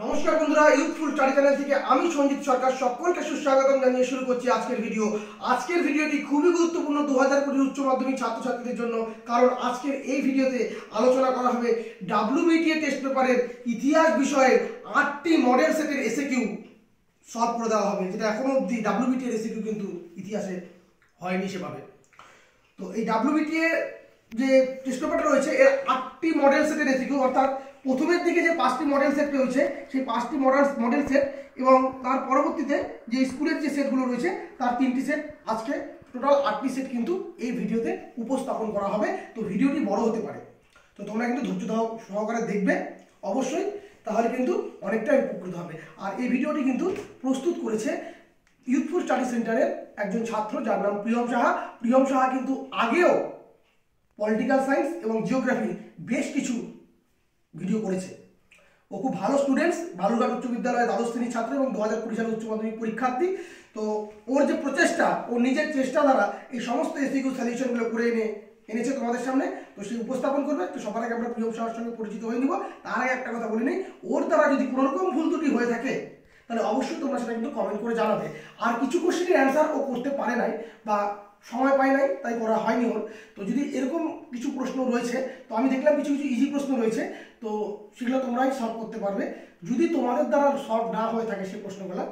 নমস্কার বন্ধুরা youthful study channel থেকে আমি সঞ্জিত সরকার সকলকে সুস্বাগতম জানিয়ে শুরু করছি আজকের ভিডিও আজকের ভিডিওটি খুবই গুরুত্বপূর্ণ দু হাজার কুড়ি উচ্চ মাধ্যমিক ছাত্রছাত্রীদের জন্য কারণ আজকের এই ভিডিওতে আলোচনা করা হবে ডাব্লিউবিটিএ টেস্ট পেপারের ইতিহাস বিষয়ের আটটি মডেল সেটের এসে কিউ সলভ করে দেওয়া হবে যেটা এখনও অবধি ডাব্লিউবিটিএ এসে কিউ কিন্তু ইতিহাসে হয়নি সেভাবে তো এই ডাব্লিউবিটিএ যে টেস্ট পেপারটা রয়েছে এর আটটি মডেল সেটের এসে কিউ অর্থাৎ প্রথমের দিকে যে পাঁচটি মডেল সেট রয়েছে সেই পাঁচটি মডেল মডেল সেট এবং তার পরবর্তীতে যে স্কুলের যে সেটগুলো রয়েছে তার তিনটি সেট আজকে টোটাল আটটি সেট কিন্তু এই ভিডিওতে উপস্থাপন করা হবে তো ভিডিওটি বড় হতে পারে তো তোমরা কিন্তু ধৈর্য সহকারে দেখবে অবশ্যই তাহলে কিন্তু অনেকটাই উপকৃত হবে আর এই ভিডিওটি কিন্তু প্রস্তুত করেছে ইউথফুল স্টাডি সেন্টারের একজন ছাত্র যার নাম প্রিয়ম সাহা প্রিয়ম সাহা কিন্তু আগেও পলিটিক্যাল সায়েন্স এবং জিওগ্রাফি বেশ কিছু ভিডিও করেছে ও খুব ভালো স্টুডেন্টস বালুরঘাট উচ্চ বিদ্যালয়ের দ্বাদশ শ্রেণীর ছাত্র এবং দু হাজার কুড়ি সালে উচ্চ মাধ্যমিক পরীক্ষার্থী তো ওর যে প্রচেষ্টা ওর নিজের চেষ্টা দ্বারা এই সমস্ত এসিকিউ সলিউশনগুলো করে এনে এনেছে তোমাদের সামনে তো সে উপস্থাপন করবে তো সবার আগে আমরা প্রিয়ম সাহার সঙ্গে পরিচিত হয়ে নিব তার আগে একটা কথা বলে নিই ওর দ্বারা যদি কোনো রকম ভুল ত্রুটি হয়ে থাকে তাহলে অবশ্যই তোমরা সেটা কিন্তু কমেন্ট করে জানাবে আর কিছু কোশ্চেনের অ্যান্সার ও করতে পারে নাই বা সময় পায় নাই তাই করা হয়নি ওর তো যদি এরকম কিছু প্রশ্ন রয়েছে তো আমি দেখলাম কিছু কিছু ইজি প্রশ্ন রয়েছে তো সেগুলো তোমরাই সলভ করতে পারবে যদি তোমাদের দ্বারা সলভ না হয়ে থাকে সেই প্রশ্নগুলো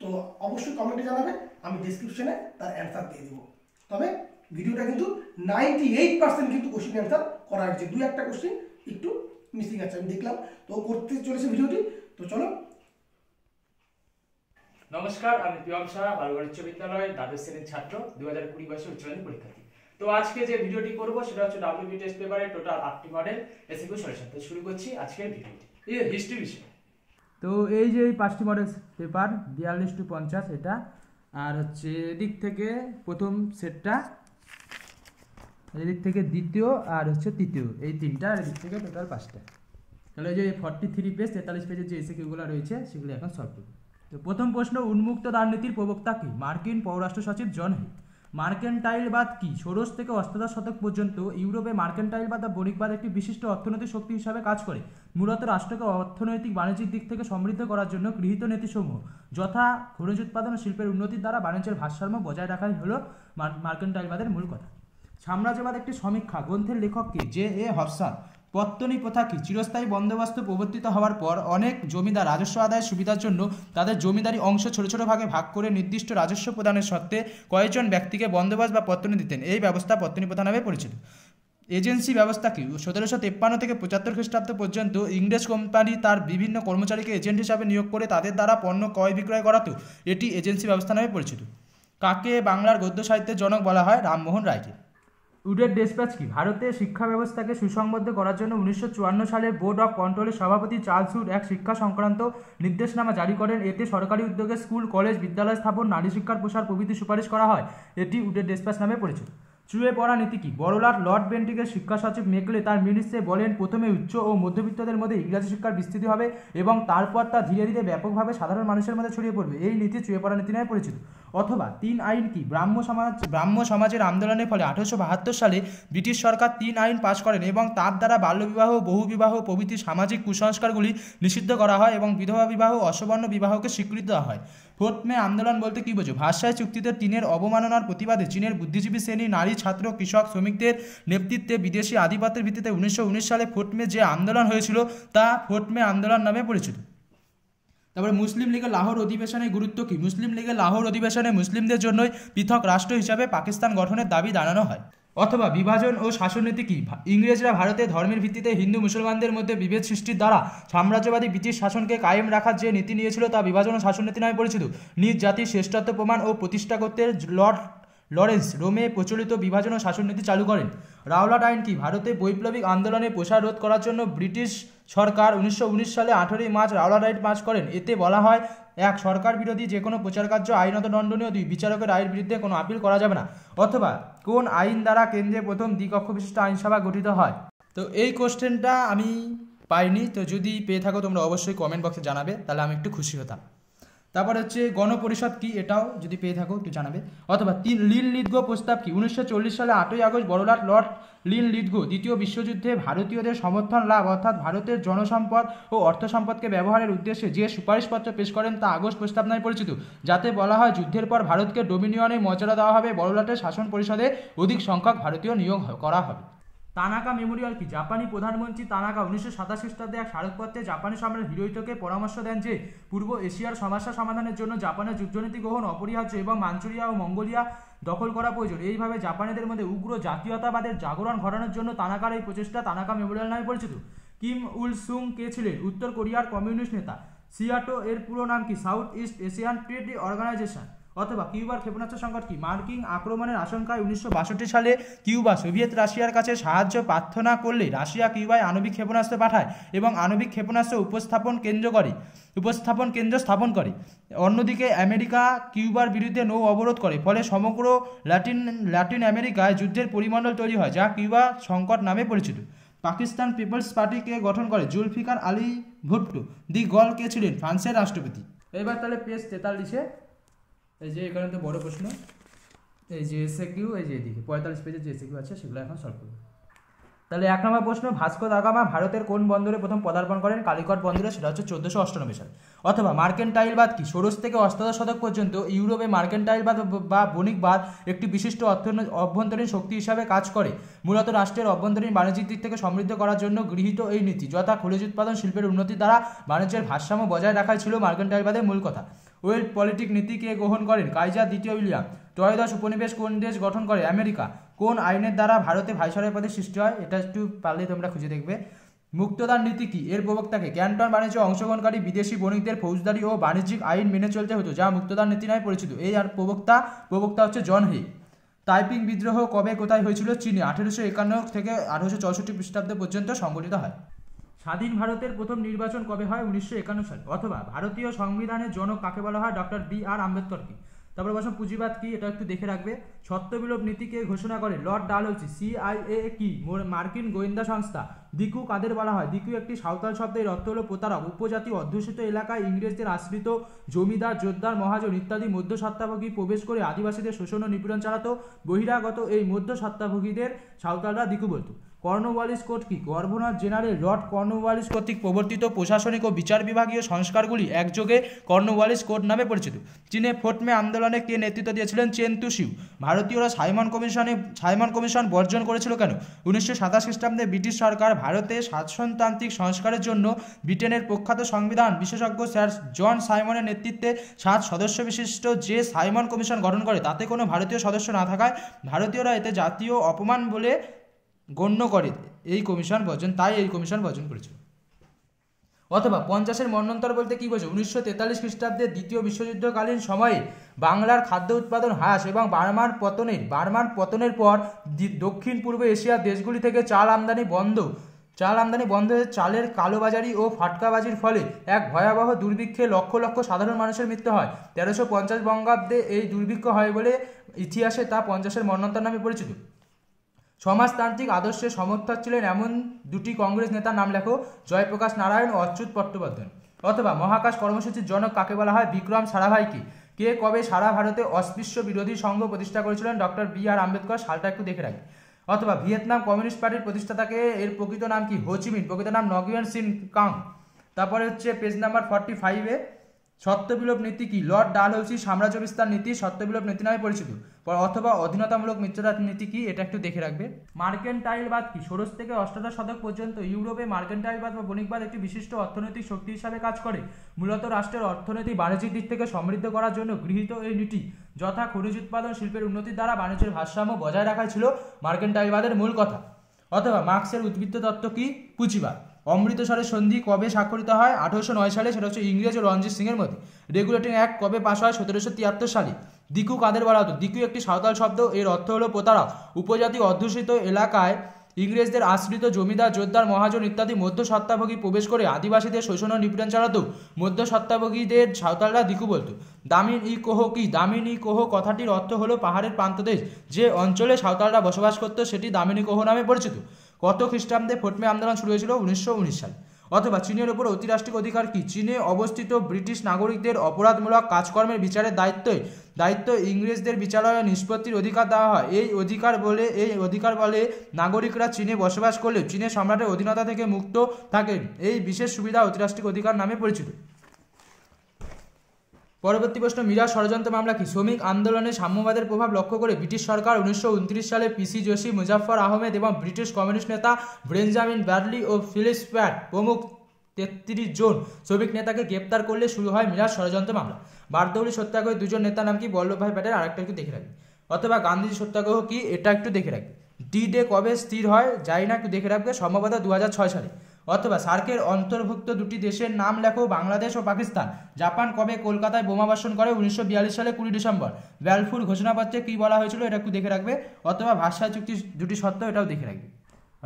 তো অবশ্যই কমেন্টে জানাবে আমি ডিসক্রিপশনে তার অ্যান্সার দিয়ে দেবো তবে ভিডিওটা কিন্তু নাইনটি এইট পার্সেন্ট কিন্তু কোশ্চিন অ্যান্সার করা হয়েছে দুই একটা কোশ্চিন একটু মিসিং আছে আমি দেখলাম তো করতে চলেছে ভিডিওটি তো চলো নমস্কার আমি প্রিয়ম শাহ বালুগড় উচ্চ বিদ্যালয় দ্বাদশ শ্রেণীর ছাত্র দু হাজার কুড়ি বয়সে উচ্চ পরীক্ষা তো আজকে যে ভিডিওটি করব সেটা হচ্ছে ডাব্লিউবি টেস্ট পেপারের টোটাল আটটি মডেল এসিকিউ সলিউশন তো শুরু করছি আজকের ভিডিওটি এই হিস্ট্রি বিষয় তো এই যে এই পাঁচটি মডেল পেপার বিয়াল্লিশ টু পঞ্চাশ এটা আর হচ্ছে এদিক থেকে প্রথম সেটটা এদিক থেকে দ্বিতীয় আর হচ্ছে তৃতীয় এই তিনটা আর এদিক থেকে টোটাল পাঁচটা তাহলে যে ফর্টি থ্রি পেজ তেতাল্লিশ পেজের যে এসে কিউগুলো রয়েছে সেগুলো এখন সলভ তো প্রথম প্রশ্ন উন্মুক্ত রাজনীতির প্রবক্তা কি মার্কিন পররাষ্ট্র সচিব জন হিট মার্কেন্টাইলবাদ কি ষোড়শ থেকে অষ্টাদশ শতক পর্যন্ত ইউরোপে মার্কেন্টাইলবাদ বা বণিকবাদ একটি বিশিষ্ট অর্থনৈতিক শক্তি হিসাবে কাজ করে মূলত রাষ্ট্রকে অর্থনৈতিক বাণিজ্যিক দিক থেকে সমৃদ্ধ করার জন্য গৃহীত নীতিসমূহ যথা খনিজ উৎপাদন ও শিল্পের উন্নতির দ্বারা বাণিজ্যের ভারসাম্য বজায় রাখাই হল মার্কেন্টাইলবাদের মূল কথা সাম্রাজ্যবাদ একটি সমীক্ষা গ্রন্থের লেখককে জে এ হবসান পত্তনী প্রথা কি চিরস্থায়ী বন্দোবস্ত প্রবর্তিত হওয়ার পর অনেক জমিদার রাজস্ব আদায়ের সুবিধার জন্য তাদের জমিদারি অংশ ছোট ছোট ভাগে ভাগ করে নির্দিষ্ট রাজস্ব প্রদানের সত্ত্বে কয়েকজন ব্যক্তিকে বন্দোবস্ত বা পত্তনী দিতেন এই ব্যবস্থা পত্তনি প্রথা নামে পরিচিত এজেন্সি ব্যবস্থা কি সতেরোশো তেপ্পান্ন থেকে পঁচাত্তর খ্রিস্টাব্দ পর্যন্ত ইংরেজ কোম্পানি তার বিভিন্ন কর্মচারীকে এজেন্ট হিসাবে নিয়োগ করে তাদের দ্বারা পণ্য ক্রয় বিক্রয় করাতো এটি এজেন্সি ব্যবস্থা নামে পরিচিত কাকে বাংলার গদ্য সাহিত্যের জনক বলা হয় রামমোহন রায়কে উডের ডেসপ্যাচ কি ভারতে শিক্ষা ব্যবস্থাকে সুসংবদ্ধ করার জন্য উনিশশো সালে বোর্ড অফ কন্ট্রোলের সভাপতি চার্লস উড এক শিক্ষা সংক্রান্ত নির্দেশনামা জারি করেন এতে সরকারি উদ্যোগে স্কুল কলেজ বিদ্যালয় স্থাপন নারী শিক্ষার প্রসার প্রভৃতি সুপারিশ করা হয় এটি উডের ডেসপ্যাচ নামে পরিচিত চুয়ে পড়া নীতি কি বড়লাট লর্ড বেন্টিকের শিক্ষা সচিব মেকলে তার মিনিস্টে বলেন প্রথমে উচ্চ ও মধ্যবিত্তদের মধ্যে ইংরাজি শিক্ষার বিস্তৃতি হবে এবং তারপর তা ধীরে ধীরে ব্যাপকভাবে সাধারণ মানুষের মধ্যে ছড়িয়ে পড়বে এই নীতি চুয়ে পড়া নীতি নামে পরিচিত অথবা তিন আইন কি ব্রাহ্ম সমাজ ব্রাহ্ম সমাজের আন্দোলনের ফলে আঠারোশো বাহাত্তর সালে ব্রিটিশ সরকার তিন আইন পাশ করেন এবং তার দ্বারা বাল্যবিবাহ বহুবিবাহ প্রভৃতি সামাজিক কুসংস্কারগুলি নিষিদ্ধ করা হয় এবং বিধবা বিবাহ অসবর্ণ বিবাহকে স্বীকৃত দেওয়া হয় ফোর্থ মে আন্দোলন বলতে কী বোঝো ভাষায় চুক্তিতে চীনের অবমাননার প্রতিবাদে চীনের বুদ্ধিজীবী শ্রেণী নারী ছাত্র কৃষক শ্রমিকদের নেতৃত্বে বিদেশি আধিপত্যের ভিত্তিতে উনিশশো সালে ফোর্থ মে যে আন্দোলন হয়েছিল তা ফোর্থ মে আন্দোলন নামে পরিচিত তারপরে মুসলিম লীগের লাহোর অধিবেশনের গুরুত্ব কী মুসলিম লীগের লাহোর অধিবেশনে মুসলিমদের জন্যই পৃথক রাষ্ট্র হিসাবে পাকিস্তান গঠনের দাবি দাঁড়ানো হয় অথবা বিভাজন ও শাসননীতি কি ইংরেজরা ভারতে ধর্মের ভিত্তিতে হিন্দু মুসলমানদের মধ্যে বিভেদ সৃষ্টির দ্বারা সাম্রাজ্যবাদী ব্রিটিশ শাসনকে কায়েম রাখার যে নীতি নিয়েছিল তা বিভাজন ও শাসননীতি নামে পরিচিত নিজ জাতির শ্রেষ্ঠত্ব প্রমাণ ও প্রতিষ্ঠা করতে লর্ড লরেন্স রোমে প্রচলিত বিভাজন ও শাসননীতি চালু করেন রাওলাট কি ভারতে বৈপ্লবিক আন্দোলনে প্রসার রোধ করার জন্য ব্রিটিশ সরকার উনিশশো সালে আঠেরোই মার্চ রাওলাট আইন পাশ করেন এতে বলা হয় এক সরকার বিরোধী যে কোনো প্রচারকার্য আইনত দণ্ডনীয় দুই বিচারকের রায়ের বিরুদ্ধে কোনো আপিল করা যাবে না অথবা কোন আইন দ্বারা কেন্দ্রে প্রথম দ্বিকক্ষ বিশিষ্ট আইনসভা গঠিত হয় তো এই কোশ্চেনটা আমি পাইনি তো যদি পেয়ে থাকো তোমরা অবশ্যই কমেন্ট বক্সে জানাবে তাহলে আমি একটু খুশি হতাম তারপর হচ্ছে গণপরিষদ কি এটাও যদি পেয়ে থাকো একটু জানাবে অথবা তিন লিন লিদগো প্রস্তাব কি উনিশশো সালে আটই আগস্ট বড়লাট লর্ড লিন লিদগো দ্বিতীয় বিশ্বযুদ্ধে ভারতীয়দের সমর্থন লাভ অর্থাৎ ভারতের জনসম্পদ ও অর্থ সম্পদকে ব্যবহারের উদ্দেশ্যে যে সুপারিশপত্র পেশ করেন তা আগস্ট প্রস্তাব নামে পরিচিত যাতে বলা হয় যুদ্ধের পর ভারতকে ডোমিনিয়নের মর্যাদা দেওয়া হবে বড়লাটের শাসন পরিষদে অধিক সংখ্যক ভারতীয় নিয়োগ করা হবে তানাকা মেমোরিয়াল কি জাপানি প্রধানমন্ত্রী তানাকা উনিশশো সাতাশ খ্রিস্টাব্দে এক স্মারকপত্রে জাপানি সম্রাট হিরোহিতোকে পরামর্শ দেন যে পূর্ব এশিয়ার সমস্যা সমাধানের জন্য জাপানের যুদ্ধনীতি গ্রহণ অপরিহার্য এবং মাঞ্চুরিয়া ও মঙ্গোলিয়া দখল করা প্রয়োজন এইভাবে জাপানিদের মধ্যে উগ্র জাতীয়তাবাদের জাগরণ ঘটানোর জন্য তানাকার এই প্রচেষ্টা তানাকা মেমোরিয়াল নামে পরিচিত কিম উল সুং কে ছিলেন উত্তর কোরিয়ার কমিউনিস্ট নেতা সিয়াটো এর পুরো নাম কি south east Asian trade organisation অথবা কিউবার ক্ষেপণাস্ত্র সংকট কি মার্কিন আক্রমণের আশঙ্কায় উনিশশো সালে কিউবা সোভিয়েত রাশিয়ার কাছে সাহায্য প্রার্থনা করলে রাশিয়া কিউবায় আণবিক ক্ষেপণাস্ত্র পাঠায় এবং আণবিক ক্ষেপণাস্ত্র উপস্থাপন কেন্দ্র করে উপস্থাপন কেন্দ্র স্থাপন করে অন্যদিকে আমেরিকা কিউবার বিরুদ্ধে নৌ অবরোধ করে ফলে সমগ্র ল্যাটিন ল্যাটিন আমেরিকায় যুদ্ধের পরিমণ্ডল তৈরি হয় যা কিউবা সংকট নামে পরিচিত পাকিস্তান পিপলস পার্টিকে গঠন করে জুলফিকার আলী ভুট্টো দি গল কে ছিলেন ফ্রান্সের রাষ্ট্রপতি এবার তাহলে পেজ তেতাল্লিশে এই যে এখানে তো বড় প্রশ্ন এই যে এসে কিউ এই যে এদিকে পঁয়তাল্লিশ পেজের যে এসে কিউ আছে সেগুলো এখন সলভ করবো তাহলে এক নম্বর প্রশ্ন ভাস্কো দাগামা ভারতের কোন বন্দরে প্রথম পদার্পণ করেন কালিকট বন্দরে সেটা হচ্ছে চোদ্দশো অষ্টানব্বই সাল অথবা বাদ কি ষোড়শ থেকে অষ্টাদশ শতক পর্যন্ত ইউরোপে বাদ বা বণিকবাদ একটি বিশিষ্ট অভ্যন্তরীণ শক্তি হিসাবে কাজ করে মূলত রাষ্ট্রের অভ্যন্তরীণ বাণিজ্যিক দিক থেকে সমৃদ্ধ করার জন্য গৃহীত এই নীতি যথা খনিজ উৎপাদন শিল্পের উন্নতি দ্বারা বাণিজ্যের ভারসাম্য বজায় রাখাই ছিল বাদের মূল কথা ওয়েল্ড পলিটিক নীতিকে গ্রহণ করেন কাইজা দ্বিতীয় উইলিয়াম ত্রয়োদশ উপনিবেশ কোন দেশ গঠন করে আমেরিকা কোন আইনের দ্বারা ভারতে ভাইসরয় পদে সৃষ্টি হয় এটা একটু পারলে তোমরা খুঁজে দেখবে মুক্তদান নীতি কি এর প্রবক্তাকে ক্যান্টন বাণিজ্যে অংশগ্রহণকারী বিদেশি বণিকদের ফৌজদারি ও বাণিজ্যিক আইন মেনে চলতে হতো যা মুক্তদান নীতি নামে পরিচিত এই আর প্রবক্তা প্রবক্তা হচ্ছে জন হে টাইপিং বিদ্রোহ কবে কোথায় হয়েছিল চীনে আঠেরোশো একান্ন থেকে আঠেরোশো চৌষট্টি খ্রিস্টাব্দ পর্যন্ত সংগঠিত হয় স্বাধীন ভারতের প্রথম নির্বাচন কবে হয় উনিশশো একান্ন সালে অথবা ভারতীয় সংবিধানের জনক কাকে বলা হয় ডক্টর বি আর আম্বেদকরকে তারপর বসো পুঁজিবাদ কি এটা একটু দেখে রাখবে সত্যবিলোপ নীতিকে ঘোষণা করে লর্ড ডালহৌসি সিআইএ কি মার্কিন গোয়েন্দা সংস্থা দিকু কাদের বলা হয় দিকু একটি সাঁওতাল শব্দের অর্থ হল প্রতারক উপজাতি অধ্যুষিত এলাকায় ইংরেজদের আশ্রিত জমিদার যোদ্ধার মহাজন ইত্যাদি মধ্য সত্তাভোগী প্রবেশ করে আদিবাসীদের শোষণ ও নিপীড়ন চালাতো বহিরাগত এই মধ্য সত্তাভোগীদের সাঁওতালরা দিকু বলতো Cornwallis code governor general lord Cornwallis কর্তৃক প্রবর্তিত প্রশাসনিক ও বিচার বিভাগীয় সংস্কারগুলি একযোগে কর্নওয়ালিস কোর্ট নামে পরিচিত চীনে ফোটমে আন্দোলনে কে নেতৃত্ব দিয়েছিলেন তুসিউ ভারতীয়রা সাইমন কমিশনে সাইমন কমিশন বর্জন করেছিল কেন উনিশশো সাতাশ খ্রিস্টাব্দে ব্রিটিশ সরকার ভারতে শাসনতান্ত্রিক সংস্কারের জন্য ব্রিটেনের প্রখ্যাত সংবিধান বিশেষজ্ঞ স্যার জন সাইমনের নেতৃত্বে সাত সদস্য বিশিষ্ট যে সাইমন কমিশন গঠন করে তাতে কোনো ভারতীয় সদস্য না থাকায় ভারতীয়রা এতে জাতীয় অপমান বলে গণ্য করে এই কমিশন বর্জন তাই এই কমিশন বর্জন করেছিল অথবা পঞ্চাশের মন্নন্তর বলতে কী বলছে উনিশশো তেতাল্লিশ খ্রিস্টাব্দের দ্বিতীয় বিশ্বযুদ্ধকালীন সময়ে বাংলার খাদ্য উৎপাদন হ্রাস এবং বার্মার পতনের বার্মার পতনের পর দক্ষিণ পূর্ব এশিয়ার দেশগুলি থেকে চাল আমদানি বন্ধ চাল আমদানি বন্ধ হয়ে চালের কালোবাজারি ও ফাটকাবাজির ফলে এক ভয়াবহ দুর্ভিক্ষে লক্ষ লক্ষ সাধারণ মানুষের মৃত্যু হয় তেরোশো পঞ্চাশ বঙ্গাব্দে এই দুর্ভিক্ষ হয় বলে ইতিহাসে তা পঞ্চাশের মন্নন্তর নামে পরিচিত সমাজতান্ত্রিক আদর্শের সমর্থক ছিলেন এমন দুটি কংগ্রেস নেতার নাম লেখো জয়প্রকাশ নারায়ণ ও অচ্যুত পট্টবর্ধন অথবা মহাকাশ কর্মসূচির জনক কাকে বলা হয় বিক্রম সারাভাইকে কে কবে সারা ভারতে অস্পৃশ্য বিরোধী সংঘ প্রতিষ্ঠা করেছিলেন ডক্টর বি আর আম্বেদকর সালটা একটু দেখে রাখি অথবা ভিয়েতনাম কমিউনিস্ট পার্টির প্রতিষ্ঠাতাকে এর প্রকৃত নাম কি হোচিমিন প্রকৃত নাম নগিয়ান সিন কাং তারপরে হচ্ছে পেজ নাম্বার ফর্টি ফাইভে সত্যবিলোপ নীতি কি লর্ড ডালহৌসি সাম্রাজ্য বিস্তার নীতি সত্যবিলোপ নীতি নামে পরিচিত অথবা অধীনতামূলক মিত্ররাজ নীতি কি এটা একটু দেখে রাখবে মার্কেন্টাইলবাদ কি ষোড়শ থেকে অষ্টাদশ শতক পর্যন্ত ইউরোপে মার্কেন্টাইলবাদ বা বণিকবাদ একটি বিশিষ্ট অর্থনৈতিক শক্তি হিসাবে কাজ করে মূলত রাষ্ট্রের অর্থনীতি বাণিজ্যিক দিক থেকে সমৃদ্ধ করার জন্য গৃহীত এই নীতি যথা খনিজ উৎপাদন শিল্পের উন্নতির দ্বারা বাণিজ্যের ভারসাম্য বজায় রাখা ছিল মার্কেন্টাইলবাদের মূল কথা অথবা মার্ক্সের উদ্বৃত্ত তত্ত্ব কি পুঁজিবাদ অমৃতসরের সন্ধি কবে স্বাক্ষরিত হয় আঠেরোশো নয় সালে সেটা হচ্ছে ইংরেজ ও রঞ্জিত সিংয়ের মধ্যে রেগুলেটিং অ্যাক্ট কবে পাশ হয় সতেরোশো তিয়াত্তর সালে দিকু কাদের বলা হতো দিকু একটি সাঁওতাল শব্দ এর অর্থ হলো প্রতারক উপজাতি অধ্যুষিত এলাকায় ইংরেজদের আশ্রিত জমিদার যোদ্ধার মহাজন ইত্যাদি মধ্য সত্তাভোগী প্রবেশ করে আদিবাসীদের শোষণ ও নিপীড়ন চালাতো মধ্য সত্তাভোগীদের সাঁওতালরা দিকু বলতো দামিন ই কোহ কি দামিন ই কোহ কথাটির অর্থ হলো পাহাড়ের প্রান্তদেশ যে অঞ্চলে সাঁওতালরা বসবাস করত সেটি দামিনী কোহ নামে পরিচিত কত খ্রিস্টাব্দে ফোটমে আন্দোলন শুরু হয়েছিল উনিশশো সাল অথবা চীনের ওপর অতিরাষ্ট্রিক অধিকার কি চীনে অবস্থিত ব্রিটিশ নাগরিকদের অপরাধমূলক কাজকর্মের বিচারের দায়িত্বে দায়িত্ব ইংরেজদের বিচারালয়ে নিষ্পত্তির অধিকার দেওয়া হয় এই অধিকার বলে এই অধিকার বলে নাগরিকরা চীনে বসবাস করলে চীনের সম্রাটের অধীনতা থেকে মুক্ত থাকেন এই বিশেষ সুবিধা অতিরাষ্ট্রিক অধিকার নামে পরিচিত পরবর্তী প্রশ্ন মীরা ষড়যন্ত্র মামলা কি শ্রমিক আন্দোলনে সাম্যবাদের প্রভাব লক্ষ্য করে ব্রিটিশ সরকার উনিশশো সালে পিসি যোশী মুজাফর আহমেদ এবং ব্রিটিশ কমিউনিস্ট নেতা ব্রেঞ্জামিন ব্যাডলি ও ফিলিস প্যাট প্রমুখ তেত্রিশ জন শ্রমিক নেতাকে গ্রেপ্তার করলে শুরু হয় মিরাজ ষড়যন্ত্র মামলা বারদৌলি সত্যাগ্রহ দুজন নেতার নাম কি বল্লভভাই প্যাটেল আরেকটা একটু দেখে রাখবি অথবা গান্ধীজি সত্যাগ্রহ কি এটা একটু দেখে রাখবি ডি ডে কবে স্থির হয় যাই না একটু দেখে রাখবে সম্ভবত দু সালে অথবা সার্কের অন্তর্ভুক্ত দুটি দেশের নাম লেখো বাংলাদেশ ও পাকিস্তান জাপান কবে কলকাতায় বোমাবর্ষণ করে উনিশশো সালে কুড়ি ডিসেম্বর ব্যালফুর ঘোষণাপত্রে কী বলা হয়েছিল এটা একটু দেখে রাখবে অথবা ভাষা চুক্তি দুটি সত্য এটাও দেখে রাখবে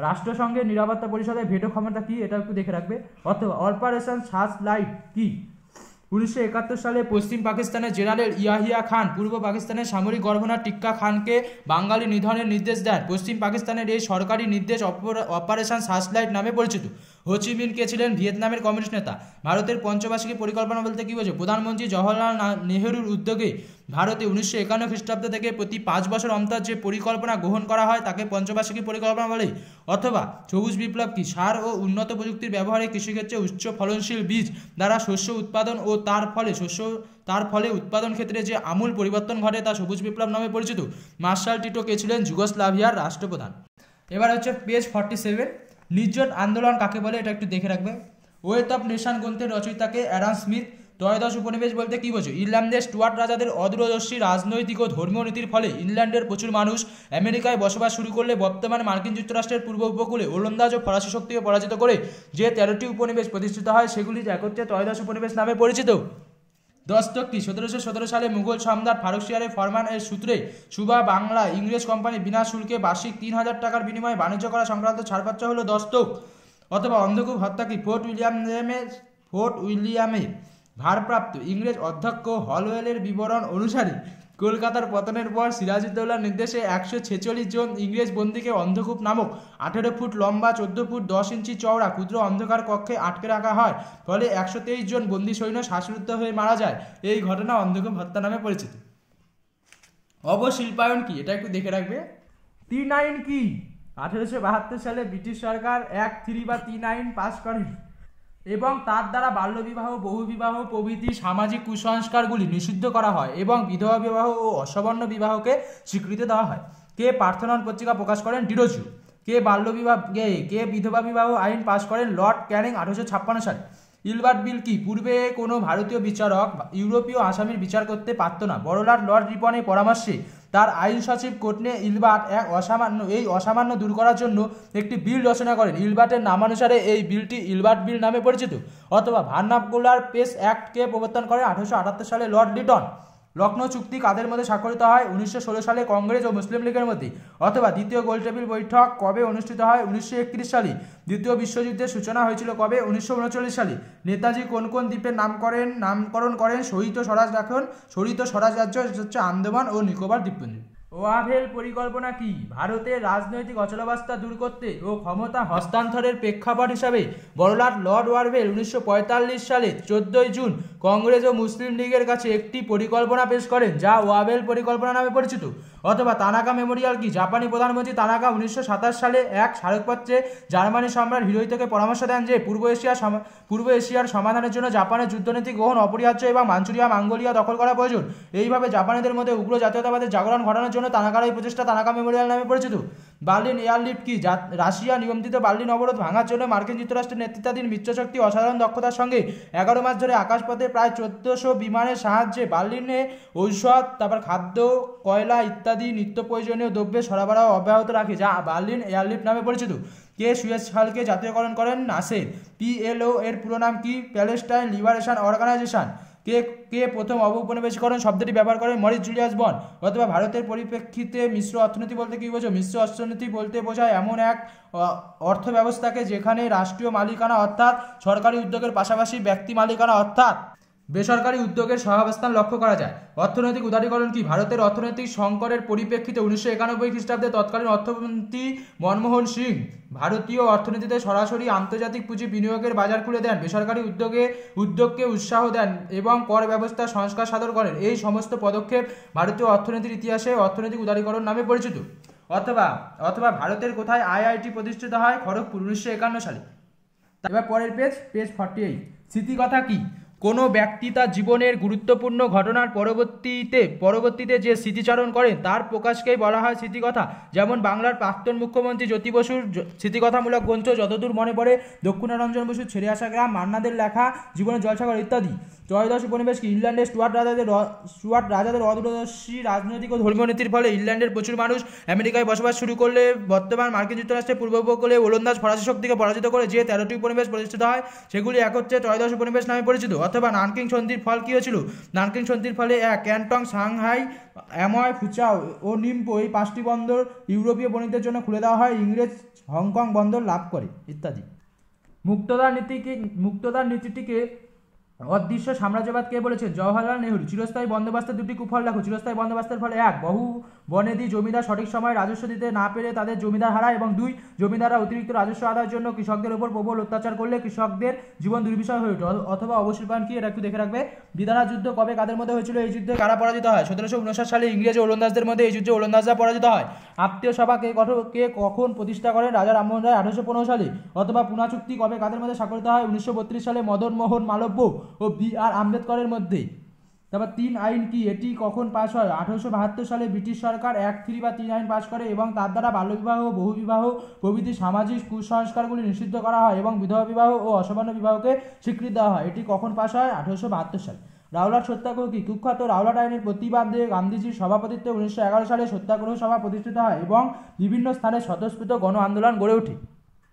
রাষ্ট্রসংঘের নিরাপত্তা পরিষদের ভেটো ক্ষমতা কী এটা একটু দেখে রাখবে অথবা অপারেশন সার্চ লাইট কী উনিশশো একাত্তর সালে পশ্চিম পাকিস্তানের জেনারেল ইয়াহিয়া খান পূর্ব পাকিস্তানের সামরিক গভর্নর টিক্কা খানকে বাঙালি নিধনের নির্দেশ দেন পশ্চিম পাকিস্তানের এই সরকারি নির্দেশ অপারেশন সার্চলাইট নামে পরিচিত হোচিমিন কে ছিলেন ভিয়েতনামের কমিউনিস্ট নেতা ভারতের পঞ্চবার্ষিকী পরিকল্পনা বলতে কী বোঝে প্রধানমন্ত্রী জওহরলাল নেহরুর উদ্যোগে ভারতে উনিশশো একান্ন খ্রিস্টাব্দ থেকে প্রতি পাঁচ বছর অন্তর যে পরিকল্পনা গ্রহণ করা হয় তাকে পঞ্চবার্ষিকী পরিকল্পনা বলে অথবা সবুজ বিপ্লব কি সার ও উন্নত প্রযুক্তির ব্যবহারে কৃষিক্ষেত্রে উচ্চ ফলনশীল বীজ দ্বারা শস্য উৎপাদন ও তার ফলে শস্য তার ফলে উৎপাদন ক্ষেত্রে যে আমূল পরিবর্তন ঘটে তা সবুজ বিপ্লব নামে পরিচিত মার্শাল টিটো কে ছিলেন যুগোস্লাভিয়ার রাষ্ট্রপ্রধান এবার হচ্ছে পেজ ফর্টি সেভেন নির্জন আন্দোলন কাকে বলে এটা একটু দেখে রাখবে ওয়েথ অফ নেশান গ্রন্থের রচয়িতাকে অ্যাডাম স্মিথ ত্রয়োদশ উপনিবেশ বলতে কী বোঝো ইংল্যান্ডের স্টুয়ার্ট রাজাদের অদূরদর্শী রাজনৈতিক ও ধর্মীয় নীতির ফলে ইংল্যান্ডের প্রচুর মানুষ আমেরিকায় বসবাস শুরু করলে বর্তমানে মার্কিন যুক্তরাষ্ট্রের পূর্ব উপকূলে ওলন্দাজ ও ফরাসি শক্তিকে পরাজিত করে যে তেরোটি উপনিবেশ প্রতিষ্ঠিত হয় সেগুলি একত্রে ত্রয়োদশ উপনিবেশ নামে পরিচিত কি সতেরোশো সতেরো সালে মুঘল সম্রাট ফারুক শিয়ারের ফরমান এর সূত্রে সুবা বাংলা ইংরেজ কোম্পানি বিনা শুল্কে বার্ষিক তিন হাজার টাকার বিনিময়ে বাণিজ্য করা সংক্রান্ত ছাড়পত্র হল দস্তক অথবা অন্ধকূপ হত্যাকি ফোর্ট উইলিয়ামে ফোর্ট উইলিয়ামে ভারপ্রাপ্ত ইংরেজ অধ্যক্ষ হলওয়েলের বিবরণ অনুসারে কলকাতার পতনের পর সিরাজউদ্দৌলার নির্দেশে একশো ছেচল্লিশ জন ইংরেজ বন্দীকে অন্ধকূপ নামক আঠেরো ফুট লম্বা চোদ্দ ফুট দশ ইঞ্চি চওড়া ক্ষুদ্র অন্ধকার কক্ষে আটকে রাখা হয় ফলে একশো তেইশ জন বন্দী সৈন্য শ্বাসরুদ্ধ হয়ে মারা যায় এই ঘটনা অন্ধকূপ হত্যা নামে পরিচিত অবশিল্পায়ন কি এটা একটু দেখে রাখবে টি নাইন কি আঠেরোশো বাহাত্তর সালে ব্রিটিশ সরকার এক থ্রি বা টি নাইন পাস করেন এবং তার দ্বারা বাল্যবিবাহ বহুবিবাহ প্রভৃতি সামাজিক কুসংস্কারগুলি নিষিদ্ধ করা হয় এবং বিধবা বিবাহ ও অসবর্ণ বিবাহকে স্বীকৃতি দেওয়া হয় কে প্রার্থনা পত্রিকা প্রকাশ করেন ডিরোজু কে বাল্যবিবাহ কে কে বিধবা বিবাহ আইন পাশ করেন লর্ড ক্যানিং আঠারোশো ছাপ্পান্ন সালে ইলবার্ট বিল কি পূর্বে কোনো ভারতীয় বিচারক ইউরোপীয় আসামির বিচার করতে পারত না বড়লাট লর্ড রিপনের পরামর্শে তার আইন সচিব কোটনে ইলবার্ট এক অসামান্য এই অসামান্য দূর করার জন্য একটি বিল রচনা করেন ইলবার্টের নামানুসারে এই বিলটি ইলবার্ট বিল নামে পরিচিত অথবা ভার্নাকুলার পেস অ্যাক্টকে প্রবর্তন করেন আঠারোশো সালে লর্ড লিটন লখনৌ চুক্তি কাদের মধ্যে স্বাক্ষরিত হয় উনিশশো সালে কংগ্রেস ও মুসলিম লীগের মধ্যে অথবা দ্বিতীয় গোলটেবিল বৈঠক কবে অনুষ্ঠিত হয় উনিশশো সালে দ্বিতীয় বিশ্বযুদ্ধের সূচনা হয়েছিল কবে উনিশশো সালে নেতাজি কোন কোন দ্বীপের নাম করেন নামকরণ করেন শহীদ স্বরাজ রাখেন শহীদ স্বরাজ রাজ্য হচ্ছে আন্দামান ও নিকোবর দ্বীপপুঞ্জ ওয়াভেল পরিকল্পনা কি ভারতের রাজনৈতিক অচলাবস্থা দূর করতে ও ক্ষমতা হস্তান্তরের প্রেক্ষাপট হিসাবে বড়লাট লর্ড ওয়ারভেল উনিশশো সালে চোদ্দই জুন কংগ্রেস ও মুসলিম লীগের কাছে একটি পরিকল্পনা পেশ করেন যা ওয়াভেল পরিকল্পনা নামে পরিচিত অথবা তানাকা মেমোরিয়াল কি জাপানি প্রধানমন্ত্রী তানাকা উনিশশো সালে এক স্মারকপত্রে জার্মানি সম্রাট থেকে পরামর্শ দেন যে পূর্ব এশিয়া পূর্ব এশিয়ার সমাধানের জন্য জাপানের যুদ্ধনীতি গ্রহণ অপরিহার্য এবং মাঞ্চুরিয়া মাঙ্গোলিয়া দখল করা প্রয়োজন এইভাবে জাপানিদের মধ্যে উগ্র জাতীয়তাবাদের জাগরণ ঘটানোর জন্য তানাকার এই প্রচেষ্টা তানাকা মেমোরিয়াল নামে পরিচিত বার্লিন এয়ারলিফট কি রাশিয়া নিয়ন্ত্রিত বার্লিন অবরোধ ভাঙার জন্য মার্কিন যুক্তরাষ্ট্রের নেতৃত্বাধীন মিত্রশক্তি অসাধারণ দক্ষতার সঙ্গে এগারো মাস ধরে আকাশপথে প্রায় চোদ্দশো বিমানের সাহায্যে বার্লিনে ঔষধ তারপর খাদ্য কয়লা ইত্যাদি নিত্য প্রয়োজনীয় দ্রব্যের সরবরাহ অব্যাহত রাখে যা বার্লিন এয়ারলিফট নামে পরিচিত কে সুয়েজ খালকে জাতীয়করণ করেন নাসের পিএলও এর পুরো নাম কি প্যালেস্টাইন লিবারেশন অর্গানাইজেশন কে কে প্রথম অবউপনিবেশকরণ শব্দটি ব্যবহার করেন মরিস জুলিয়াস বন অথবা ভারতের পরিপ্রেক্ষিতে মিশ্র অর্থনীতি বলতে কী বোঝো মিশ্র অর্থনীতি বলতে বোঝায় এমন এক অর্থব্যবস্থাকে যেখানে রাষ্ট্রীয় মালিকানা অর্থাৎ সরকারি উদ্যোগের পাশাপাশি ব্যক্তি মালিকানা অর্থাৎ বেসরকারি উদ্যোগের সহাবস্থান লক্ষ্য করা যায় অর্থনৈতিক উদারীকরণ কি ভারতের অর্থনৈতিক সংকটের পরিপ্রেক্ষিতে উনিশশো একানব্বই খ্রিস্টাব্দে তৎকালীন অর্থমন্ত্রী মনমোহন সিং ভারতীয় অর্থনীতিতে সরাসরি আন্তর্জাতিক পুঁজি বিনিয়োগের বাজার খুলে দেন বেসরকারি উদ্যোগে উদ্যোগকে উৎসাহ দেন এবং কর ব্যবস্থা সংস্কার সাধন করেন এই সমস্ত পদক্ষেপ ভারতীয় অর্থনীতির ইতিহাসে অর্থনৈতিক উদারীকরণ নামে পরিচিত অথবা অথবা ভারতের কোথায় আইআইটি প্রতিষ্ঠিত হয় খড়গপুর উনিশশো একান্ন সালে এবার পরের পেজ পেজ ফর্টি এইট স্মৃতিকথা কী কোনো ব্যক্তি তার জীবনের গুরুত্বপূর্ণ ঘটনার পরবর্তীতে পরবর্তীতে যে স্মৃতিচারণ করেন তার প্রকাশকেই বলা হয় স্মৃতিকথা যেমন বাংলার প্রাক্তন মুখ্যমন্ত্রী জ্যোতি বসুর স্মৃতিকথামূলক গ্রন্থ যতদূর মনে পড়ে দক্ষিণারঞ্জন বসুর ছেড়ে আসা গ্রাম মান্নাদের লেখা জীবনের জলসাগর ইত্যাদি ত্রয়োদশ উপনিবেশকে ইংল্যান্ডের স্টুয়ার্ট রাজাদের স্টুয়ার্ট রাজাদের অদূরদর্শী রাজনৈতিক ও ধর্মীয় নীতির ফলে ইংল্যান্ডের প্রচুর মানুষ আমেরিকায় বসবাস শুরু করলে বর্তমান মার্কিন যুক্তরাষ্ট্রের পূর্ব উপকূলে ওলন্দাজ ফরাসি শক্তিকে পরাজিত করে যে তেরোটি উপনিবেশ প্রতিষ্ঠিত হয় সেগুলি একত্রে ত্রয়োদশ উপনিবেশ নামে পরিচিত অথবা নানকিং সন্ধির ফল কী হয়েছিল নানকিং সন্ধির ফলে এক ক্যান্টং সাংহাই অ্যাময় ফুচাও ও নিম্পো এই পাঁচটি বন্দর ইউরোপীয় বণিকদের জন্য খুলে দেওয়া হয় ইংরেজ হংকং বন্দর লাভ করে ইত্যাদি মুক্তদার নীতিকে মুক্তদার নীতিটিকে অদৃশ্য সাম্রাজ্যবাদ কে বলেছে জওহরলাল নেহরু চিরস্থায়ী বন্দোবস্তের দুটি কুফল রাখো চিরস্থায়ী বন্দোবস্তের ফলে এক বহু বনেদি জমিদার সঠিক সময়ে রাজস্ব দিতে না পেরে তাদের জমিদার হারায় এবং দুই জমিদাররা অতিরিক্ত রাজস্ব আদায়ের জন্য কৃষকদের উপর প্রবল অত্যাচার করলে কৃষকদের জীবন দুর্বিষয় হয়ে ওঠে অথবা পান কি এটা একটু দেখে রাখবে দিদারা যুদ্ধ কবে কাদের মধ্যে হয়েছিল এই যুদ্ধে কারা পরাজিত হয় সতেরোশো উনষাট সালে ইংরেজ ওলন্দাজদের মধ্যে এই যুদ্ধে ওলন্দাজরা পরাজিত হয় আত্মীয় সভা কে গঠন কে কখন প্রতিষ্ঠা করেন রাজা রামমোহন রায় আঠারোশো পনেরো সালে অথবা পুনা চুক্তি কবে কাদের মধ্যে স্বাক্ষরিত হয় উনিশশো সালে মদন মোহন মালব্য ও বি আর আম্বেদকরের মধ্যে তারপর তিন আইন কি এটি কখন পাশ হয় আঠারোশো বাহাত্তর সালে ব্রিটিশ সরকার এক থ্রি বা তিন আইন পাশ করে এবং তার দ্বারা বাল্যবিবাহ বহুবিবাহ প্রভৃতি সামাজিক কুসংস্কারগুলি নিষিদ্ধ করা হয় এবং বিধবা বিবাহ ও অসামান্য বিবাহকে স্বীকৃতি দেওয়া হয় এটি কখন পাশ হয় আঠারোশো বাহাত্তর সালে রাওলাট সত্যাগ্রহ কি কুখ্যাত রাওলাট আইনের প্রতিবাদে গান্ধীজির সভাপতিত্বে উনিশশো এগারো সালে সত্যাগ্রহ সভা প্রতিষ্ঠিত হয় এবং বিভিন্ন স্থানে স্বতঃস্ফূর্ত গণ আন্দোলন গড়ে ওঠে